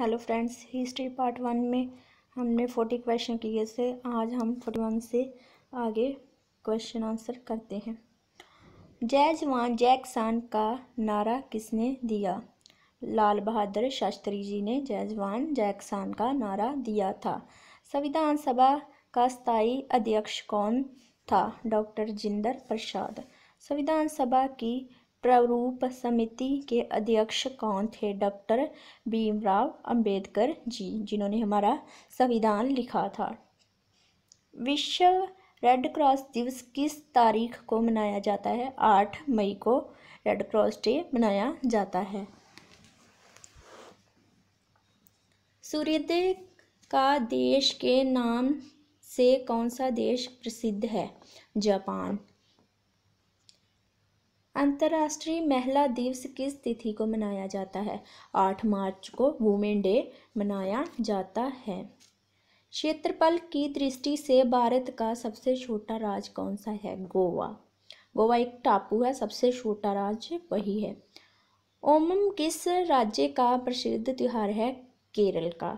hello friends history part one में हमने forty question किए थे आज हम फोर्टी वन से आगे क्वेश्चन आंसर करते हैं जय जवान किसान का नारा किसने दिया लाल बहादुर शास्त्री जी ने जय जवान किसान का नारा दिया था संविधान सभा का स्थायी अध्यक्ष कौन था डॉक्टर जिंदर प्रसाद संविधान सभा की प्रारूप समिति के अध्यक्ष कौन थे डॉक्टर भीमराव अंबेडकर जी जिन्होंने हमारा संविधान लिखा था विश्व रेड क्रॉस दिवस किस तारीख को मनाया जाता है आठ मई को रेड क्रॉस डे मनाया जाता है सूर्योदय का देश के नाम से कौन सा देश प्रसिद्ध है जापान अंतर्राष्ट्रीय महिला दिवस किस तिथि को मनाया जाता है आठ मार्च को वुमेन डे मनाया जाता है क्षेत्रफल की दृष्टि से भारत का सबसे छोटा राज्य कौन सा है गोवा गोवा एक टापू है सबसे छोटा राज्य वही है ओमम किस राज्य का प्रसिद्ध त्यौहार है केरल का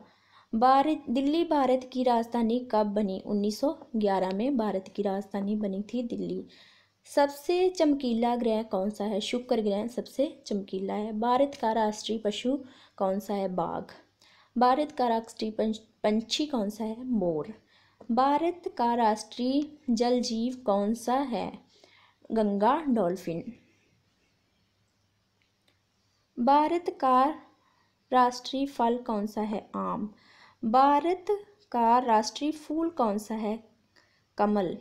भारत दिल्ली भारत की राजधानी कब बनी 1911 में भारत की राजधानी बनी थी दिल्ली सबसे चमकीला ग्रह कौन सा है शुक्र ग्रह सबसे चमकीला है भारत का राष्ट्रीय पशु कौन सा है बाघ भारत का राष्ट्रीय पंछी कौन सा है मोर भारत का राष्ट्रीय जल जीव कौन सा है गंगा डॉल्फिन भारत का राष्ट्रीय फल कौन सा है आम भारत का राष्ट्रीय फूल कौन सा है कमल